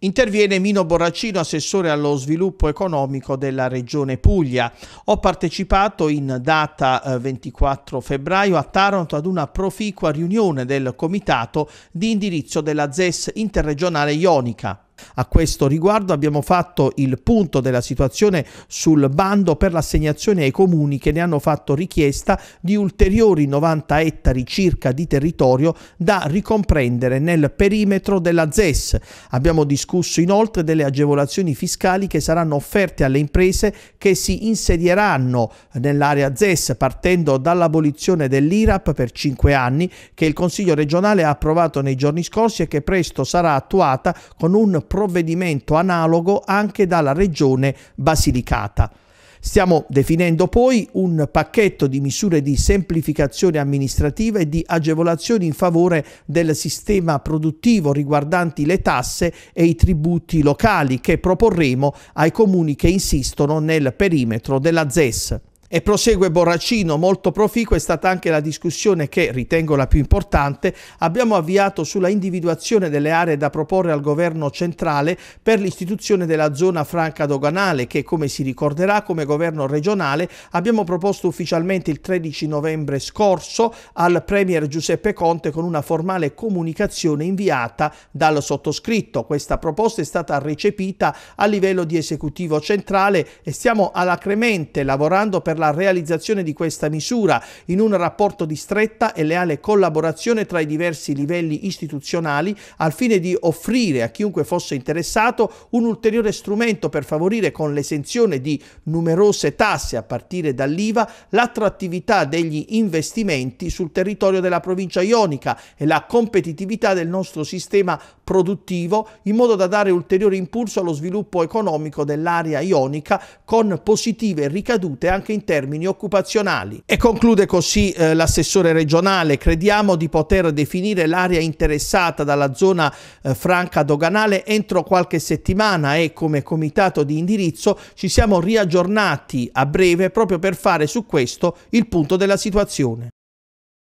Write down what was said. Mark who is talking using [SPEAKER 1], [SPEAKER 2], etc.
[SPEAKER 1] Interviene Mino Borraccino, assessore allo sviluppo economico della Regione Puglia. Ho partecipato in data 24 eh, febbraio a Taranto ad una proficua riunione del comitato di indirizzo della ZES interregionale Ionica. A questo riguardo abbiamo fatto il punto della situazione sul bando per l'assegnazione ai comuni che ne hanno fatto richiesta di ulteriori 90 ettari circa di territorio da ricomprendere nel perimetro della ZES. Abbiamo discusso inoltre delle agevolazioni fiscali che saranno offerte alle imprese che si insedieranno nell'area ZES partendo dall'abolizione dell'IRAP per 5 anni che il Consiglio regionale ha approvato nei giorni scorsi e che presto sarà attuata con un provvedimento analogo anche dalla regione Basilicata. Stiamo definendo poi un pacchetto di misure di semplificazione amministrativa e di agevolazioni in favore del sistema produttivo riguardanti le tasse e i tributi locali che proporremo ai comuni che insistono nel perimetro della ZES. E prosegue Borracino, molto proficua è stata anche la discussione che, ritengo la più importante, abbiamo avviato sulla individuazione delle aree da proporre al governo centrale per l'istituzione della zona franca doganale che, come si ricorderà, come governo regionale abbiamo proposto ufficialmente il 13 novembre scorso al Premier Giuseppe Conte con una formale comunicazione inviata dal sottoscritto. Questa proposta è stata recepita a livello di esecutivo centrale e stiamo alacremente lavorando per per la realizzazione di questa misura in un rapporto di stretta e leale collaborazione tra i diversi livelli istituzionali al fine di offrire a chiunque fosse interessato un ulteriore strumento per favorire con l'esenzione di numerose tasse a partire dall'IVA l'attrattività degli investimenti sul territorio della provincia ionica e la competitività del nostro sistema produttivo in modo da dare ulteriore impulso allo sviluppo economico dell'area ionica con positive ricadute anche in termini occupazionali. E conclude così eh, l'assessore regionale, crediamo di poter definire l'area interessata dalla zona eh, franca doganale entro qualche settimana e come comitato di indirizzo ci siamo riaggiornati a breve proprio per fare su questo il punto della situazione.